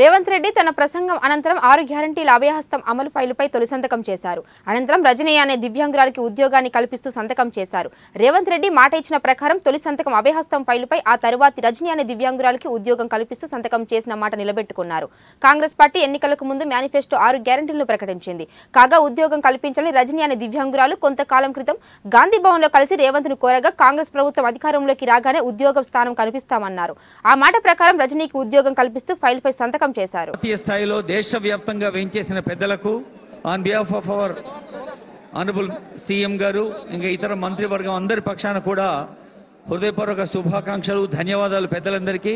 రేవంత్ రెడ్డి తన ప్రసంగం అనంతరం ఆరు గ్యారంటీల అభయహస్తం అమలు ఫైలుపై తొలి సంతకం చేశారు అనంతరం రజనీ అనే దివ్యాంగురాలకి ఉద్యోగాన్ని కల్పిస్తూ సంతకం చేశారు రేవంత్ రెడ్డి మాట ఇచ్చిన ప్రకారం తొలి సంతకం అభయహస్తం ఫైలుపై ఆ తరువాత రజనీ అనే దివ్యాంగురాలకి ఉద్యోగం కల్పిస్తూ సంతకం చేసిన మాట నిలబెట్టుకున్నారు కాంగ్రెస్ పార్టీ ఎన్నికలకు ముందు మేనిఫెస్టో ఆరు గ్యారంటీలను ప్రకటించింది కాగా ఉద్యోగం కల్పించని రజనీ అనే దివ్యాంగురాలు కొంతకాలం క్రితం గాంధీ భవన్లో కలిసి రేవంత్ను కోరగా కాంగ్రెస్ ప్రభుత్వం అధికారంలోకి రాగానే ఉద్యోగ స్థానం కల్పిస్తామన్నారు ఆ మాట ప్రకారం రజనీకి ఉద్యోగం కల్పిస్తూ ఫైల్పై సంతకం జ్ఞాపకం చేశారు జాతీయ స్థాయిలో వ్యాప్తంగా వేయించేసిన పెద్దలకు on behalf of our honourable CM garu ఇంకా ఇతర మంత్రివర్గం అందరి పక్షాన కూడా హృదయపూర్వక శుభాకాంక్షలు ధన్యవాదాలు పెద్దలందరికీ